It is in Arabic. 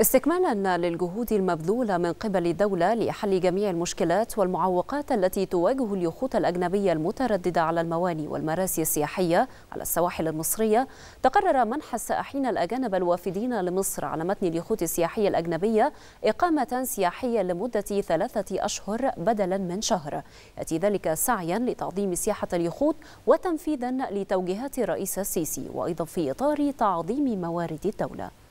استكمالا للجهود المبذولة من قبل الدولة لحل جميع المشكلات والمعوقات التي تواجه اليخوت الأجنبية المترددة على المواني والمراسي السياحية على السواحل المصرية تقرر منح السائحين الأجانب الوافدين لمصر على متن اليخوت السياحية الأجنبية إقامة سياحية لمدة ثلاثة أشهر بدلا من شهر يأتي ذلك سعيا لتعظيم سياحة اليخوت وتنفيذا لتوجيهات الرئيس السيسي وأيضا في إطار تعظيم موارد الدولة